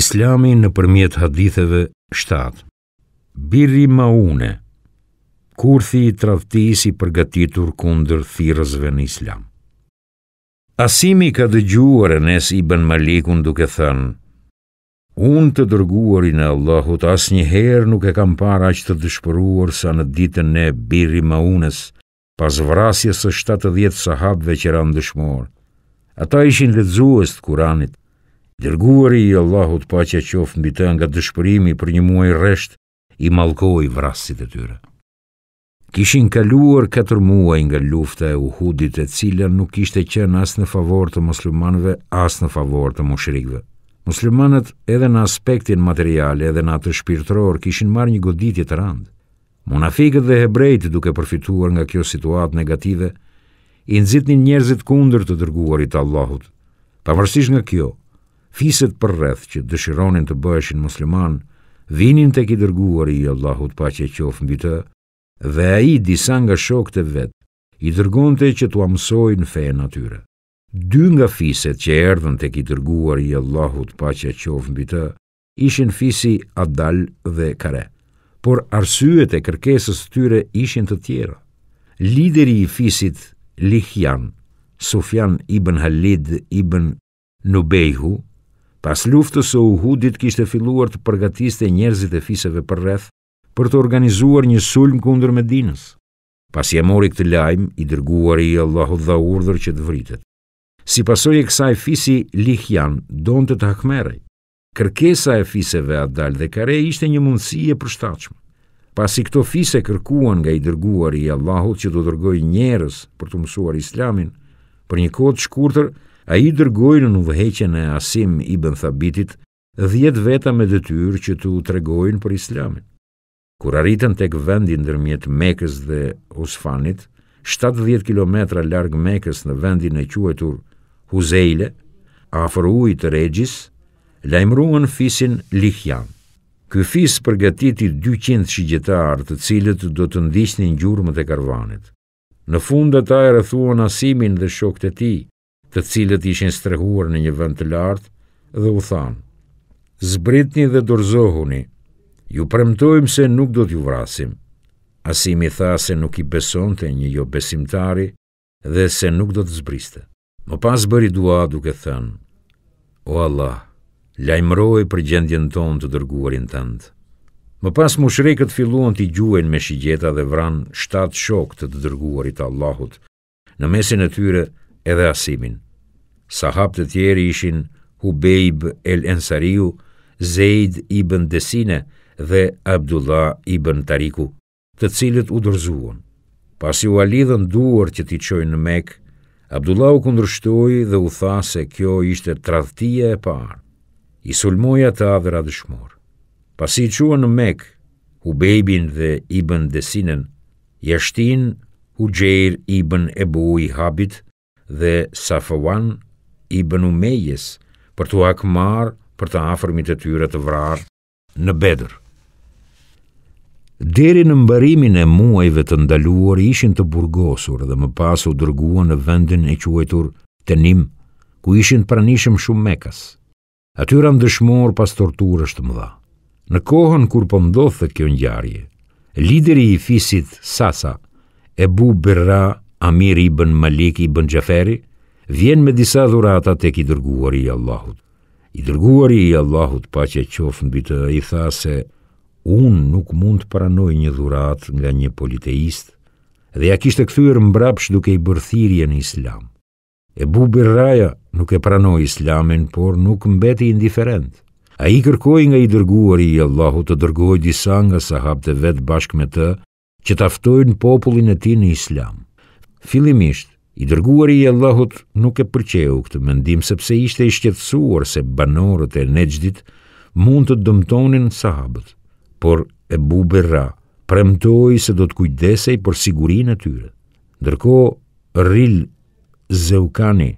Islami në përmjet haditheve shtatë Birri maune Kurthi i traftisi i përgatitur kunder thirëzve në Islam Asimi ka dëgjuar e nes i ben Malikun duke thënë Unë të dërguarin e Allahut as njëherë nuk e kam para që të dëshpëruar sa në ditën e birri maunes pas vrasjes së 70 sahabve që ranë dëshmorë Ata ishin ledzuës të kuranit Dërguar i Allahut pa që qofë në bitën nga dëshpërimi për një muaj reshtë i malkoj vrasit e tyre. Kishin kaluar katër muaj nga lufta e uhudit e cila nuk ishte qenë asë në favor të muslimanve, asë në favor të mushrikve. Muslimanët edhe në aspektin material edhe në atë shpirtror kishin marrë një goditje të randë. Munafikët dhe hebrejt duke përfituar nga kjo situatë negative, i nëzit një njerëzit kundër të dërguarit Allahut. Pa nga kjo, fiset për rreth që dëshironin të bëheshin musliman, vinin të ki dërguar i Allahut pa që qofë mbi të, dhe a i disa nga shok të vetë, i dërgun të që të amësoj në fejë natyre. Dy nga fiset që erdhën të ki dërguar i Allahut pa që qofë mbi të, ishin fisi Adal dhe Kare, por arsyet e kërkesës të tyre ishin të tjera. Lideri i fisit Lihjan, Sufjan ibn Halid ibn Nubejhu, Pas luftës së Uhudit kishte filluar të përgatiste njerëzit e fisëve për rreth për të organizuar një sulm kundër Medinës. Pasi e mori këtë lajm, i dërguari i Allahut dha urdhër që të vritet. Si pasojë e kësaj fisi Lihjan donte të hakmerrej. Kërkesa e fisëve Abdal dhe Kare ishte një mundësi e përshtatshme. Pasi këto fisë kërkuan nga i dërguari i Allahut që të dërgojë njerëz për të mësuar Islamin, për një kohë të shkurtër, A i dërgojnë në vëheqen e asim i bën thabitit dhjetë veta me dëtyrë që të u tregojnë për islamin. Kur arritën tek vendi ndërmjet Mekës dhe Usfanit, 70 km larg Mekës në vendin e quajtur Huzeile, afër ujit të regjis, lajmruan fisin Lihjan. Ky fis përgatiti 200 shigjetar, të cilët do të ndiqnin gjurmët e karvanit. Në fund ata e rrethuan Asimin dhe shokët e tij, të cilët ishin strehuar në një vënd të lartë, dhe u thanë, zbritni dhe dorzohuni, ju premtojmë se nuk do t'ju vrasim. Asimi tha se nuk i beson të një jo besimtari dhe se nuk do të zbriste. Më pas bëri dua duke thënë, o Allah, lajmëroj për gjendjen ton të dërguarin tëndë. Më pas mushrekët filluan t'i gjuen me shigjeta dhe vran shtatë shok të të dërguarit Allahut. Në mesin e tyre, edhe asimin. Sahab të tjeri ishin Hubejb el Ensariu, Zeid i Bëndesine dhe Abdullah i Bëntariku, të cilët u dërzuon. Pas u alidhën duar që ti qojnë në mek, Abdullah u kundrështoj dhe u tha se kjo ishte tradhtia e parë. I sulmoja të adhra dëshmor. Pas i qua në mekë, Hubejbin dhe i Bëndesinen, jashtin Hujer i Bën Ebu i Habit, dhe Safawan i Benumejes për të marë për të afërmit e tyre të vrarë në bedër. Deri në mbarimin e muajve të ndaluar ishin të burgosur dhe më pas u dërguan në vendin e quajtur Tenim, ku ishin pranishëm shumë mekas. Aty ran pas torturës të mëdha. Në kohën kur po ndodhte kjo ngjarje, lideri i fisit Sasa, Ebu Birra Amir i bën Malik i bën Gjaferi, vjen me disa dhurata tek i dërguari i Allahut. I dërguar i Allahut pa që qofën bitë i tha se unë nuk mund të pranoj një dhurat nga një politeist dhe ja kishtë këthyër mbrapsh duke i bërthirje në islam. E bu birraja nuk e pranoj islamin, por nuk mbeti indiferent. A i kërkoj nga i dërguari i Allahut të dërgoj disa nga të vetë bashkë me të që taftojnë popullin e ti në islam. Filimisht, i dërguari i Allahut nuk e përqeu këtë mendim sepse ishte i shqetësuar se banorët e Nejdit mund të dëmtonin sahabët. Por e bubera, premtoi se do të kujdesej për sigurinë e tyre. Ndërkohë Ril Zeukani,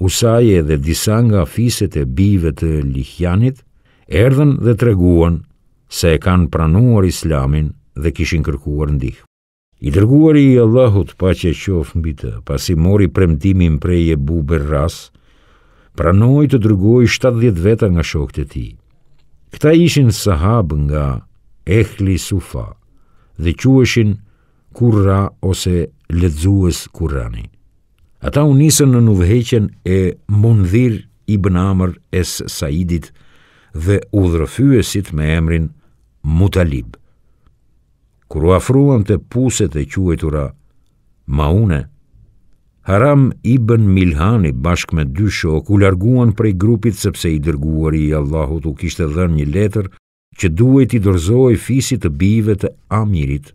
Usaje dhe disa nga fiset e bive të Lihjanit, erdhen dhe treguan se e kanë pranuar islamin dhe kishin kërkuar ndihmë. I dërguari i Allahut pa që qof mbi të, pasi mori premtimin prej e buber ras, pranoj të dërguaj 70 veta nga shokët e ti. Këta ishin sahab nga Ehli Sufa dhe queshin Kurra ose Ledzues kurrani. Ata unisën në nuvheqen e Mundhir ibn Amr es Saidit dhe udhërëfyesit me emrin Mutalib kur u afruan te puset e quajtura Maune, Haram ibn Milhani bashkë me dy shok u larguan prej grupit sepse i dërguari i Allahut u kishte dhënë një letër që duhej t'i dorëzohej fisit të bijve të Amirit.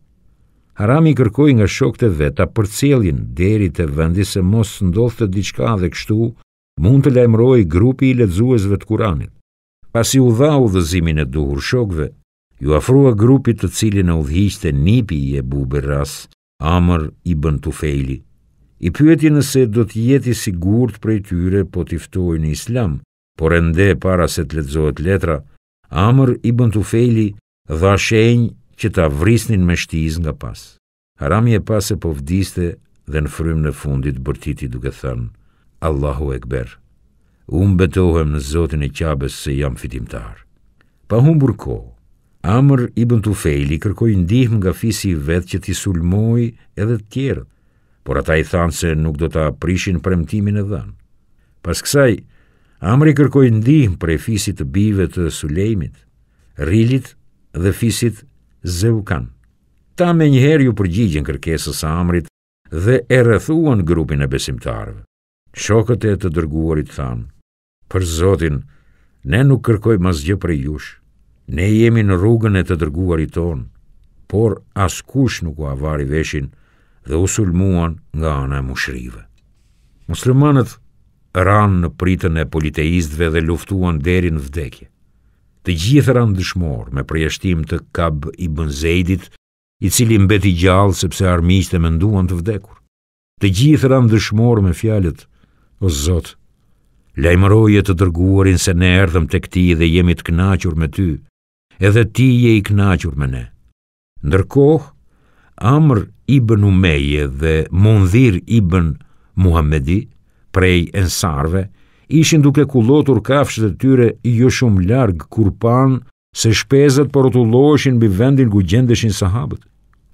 Haram i kërkoi nga shokët e vet ta përcjellin deri te vendi se mos ndodhte diçka dhe kështu mund të lajmëroi grupi i lexuesve të Kuranit. Pasi u dha udhëzimin e duhur shokve, ju afrua grupit të cilin e udhiste nipi i e buberas, amër i bën të fejli. I pyeti nëse do të jeti sigurt prej tyre po tiftoj në islam, por ende para se të letëzohet letra, amër i bën të fejli dha shenjë që ta vrisnin me shtiz nga pas. Harami e pas e po vdiste dhe në frym në fundit bërtiti duke thënë, Allahu Ekber, unë betohem në zotin e qabes se jam fitimtar. Pa humbur kohë, Amr i bëntu fejli kërkoj ndihmë nga fisi vetë që t'i sulmoj edhe t'kjerë, por ata i thanë se nuk do t'a prishin premtimin e dhanë. Pas kësaj, Amr i kërkoj ndihmë e fisit të bive të sulejmit, rilit dhe fisit zeukan. Ta me njëherë ju përgjigjen kërkesës Amrit dhe e rëthuan grupin e besimtarëve. Shokët e të dërguarit thanë, për zotin, ne nuk kërkoj mazgjë për jushë ne jemi në rrugën e të dërguarit ton, por as kush nuk u avari veshin dhe u sulmuan nga ana e mushrive. Muslimanët ranë në pritën e politeistëve dhe luftuan deri në vdekje. Të gjithë ranë dëshmorë me përjashtim të kab i bënzejdit, i cili mbeti gjallë sepse armiqtë e menduan të vdekur. Të gjithë ranë dëshmorë me fjalet, o zotë, lajmëroje të dërguarin se ne erdhëm të Ti dhe jemi të knaqur me ty, edhe ti je i knaqur me ne. Ndërkoh, Amr ibn Umeje dhe Mundhir ibn Muhammedi, prej ensarve, ishin duke kulotur kafshët e tyre i jo shumë largë kur pan se shpezet për po otulloheshin bi vendin ku gjendeshin sahabët.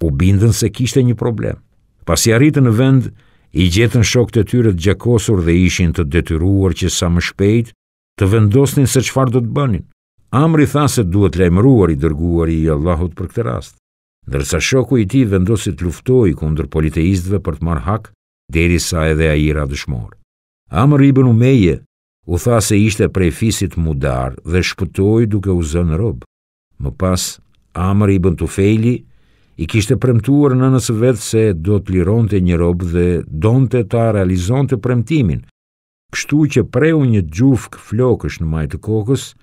U bindën se kishte një problem. Pas i arritën në vend, i gjetën shok të tyre të gjakosur dhe ishin të detyruar që sa më shpejt të vendosnin se qfar do të bënin. Amri tha se duhet lajmëruar i dërguar i Allahut për këtë rast. Ndërsa shoku i tij vendosi të luftojë kundër politeistëve për të marrë hak, derisa edhe ai ra dëshmor. Amri ibn Umeje u tha se ishte prej fisit Mudar dhe shpëtoj duke u zënë rob. Më pas Amri ibn Tufeli i kishte premtuar nënës së vet se do të të një rob dhe donte ta realizonte premtimin. Kështu që preu një gjufk flokësh në majtë kokës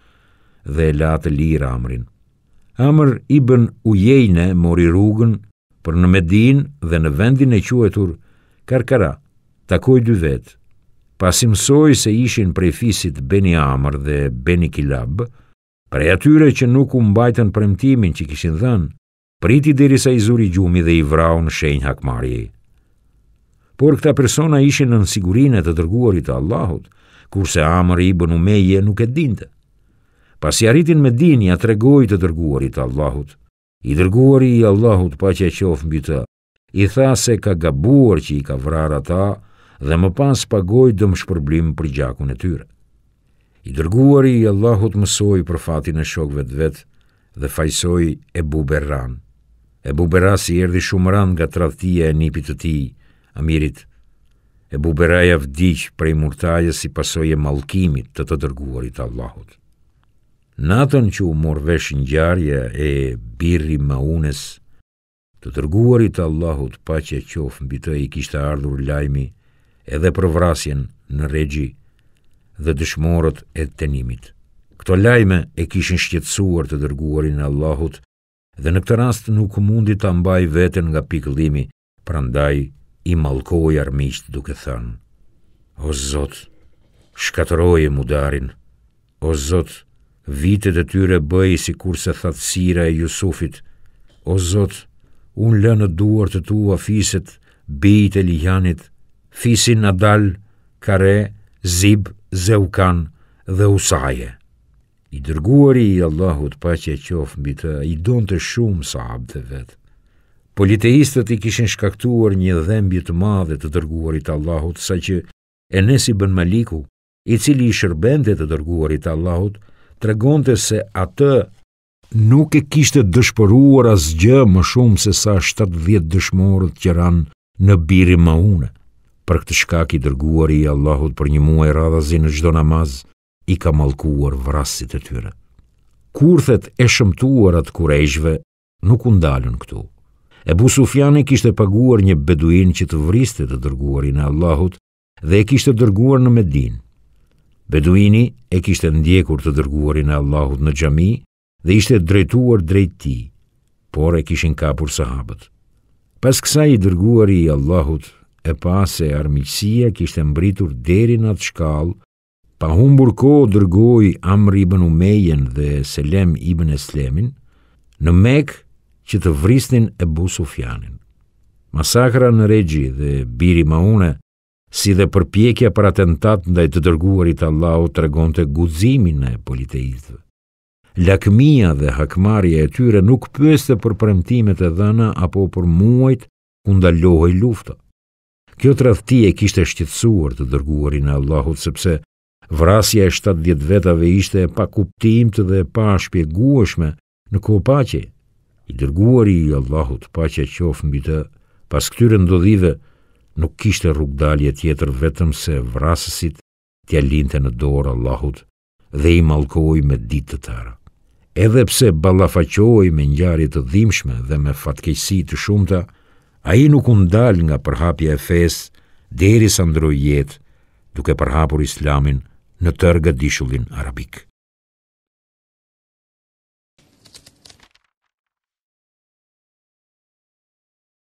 dhe e la të lirë amrin. Amr i bën ujejnë mori rrugën për në Medin dhe në vendin e quajtur Karkara. Takoi dy vet. Pasi mësoi se ishin prej fisit Beni Amr dhe Beni Kilab, prej atyre që nuk u mbajtën premtimin që kishin dhënë, priti derisa i zuri gjumi dhe i vrau në shenjë hakmarrje. Por këta persona ishin në sigurinë të dërguarit të Allahut, kurse Amr i bën Umeje nuk e dinte. Pas i arritin me din ja tregoj të dërguarit Allahut. I dërguari i Allahut pa që e qofë mbi të, i tha se ka gabuar që i ka vrar ata dhe më pas pagoj dëmë shpërblim për gjakun e tyre. I dërguari i Allahut mësoj për fatin e shokve të vetë dhe fajsoj e buberan. E buberas si erdi shumë ran nga tradhtia e nipit të ti, amirit. E buberraja vdikë prej murtaje si pasoj e malkimit të të dërguarit Allahut. Natën që u morë vesh gjarja e birri ma unës, të tërguarit Allahut pa që qofë mbi të i kishtë ardhur lajmi edhe për vrasjen në regji dhe dëshmorët e tenimit. Këto lajme e kishin shqetsuar të dërguarin Allahut dhe në këtë rast nuk mundi të ambaj vetën nga piklimi, prandaj i malkoj armisht duke thënë. O Zot, shkatëroje mudarin, o Zot, mudarin, Vitet e tyre bëjë si kur se thatsira e Jusufit O Zot, unë lënë duar të tua fiset Bijit e lijanit Fisin Nadal, Kare, Zib, Zeukan, dhe Usaje I dërguari i Allahut pa që e qofë mbi të I donë të shumë sa abdhe vetë Politeistët i kishin shkaktuar një dhembjë të madhe të dërguarit Allahut sa që Enesi bën Maliku, i cili i shërbente të dërguarit Allahut, tregonte se atë nuk e kishte dëshpëruar asgjë më shumë se sa 70 dëshmorët që ranë në biri ma une. Për këtë shkak i dërguar i Allahut për një muaj radhazi në gjdo namaz, i ka malkuar vrasit e tyre. Kurthet e shëmtuar atë kurejshve nuk undalën këtu. Ebu Sufjani kishte paguar një beduin që të vriste të dërguar i në Allahut dhe e kishte dërguar në Medinë. Beduini e kishte ndjekur të dërguarin e Allahut në gjami dhe ishte drejtuar drejt tij, por e kishin kapur sahabët. Pas kësa i dërguari i Allahut e pas e armiqësia kishte mbritur deri në atë shkallë, pa humbur kohë dërgoj Amr ibn Umejen dhe Selem ibn Eslemin, në mek që të vristin e Bu Sufjanin. Masakra në regji dhe biri maune, si dhe përpjekja për atentat ndaj të dërguarit Allahu të regon të guzimin e politeitëve. Lakmia dhe hakmarja e tyre nuk pëste për premtimet e dhëna apo për muajt kundalohej lufta. Kjo të rathti e kishte shqetsuar të dërguarin e Allahut sepse vrasja e 70 vetave ishte e pa kuptim dhe e pa shpjeguashme në ko pache. I dërguari i Allahut pache qofë mbi të pas këtyre ndodhive të nuk kishte rrug dalje tjetër vetëm se vrasësit t'ja linte në dorë Allahut dhe i mallkoi me ditë të tëra. Edhe pse ballafaqohej me ngjarje të dhimbshme dhe me fatkeqësi të shumta, ai nuk u ndal nga përhapja e fesë derisa ndroi jetë duke përhapur Islamin në tërë dishullin arabik.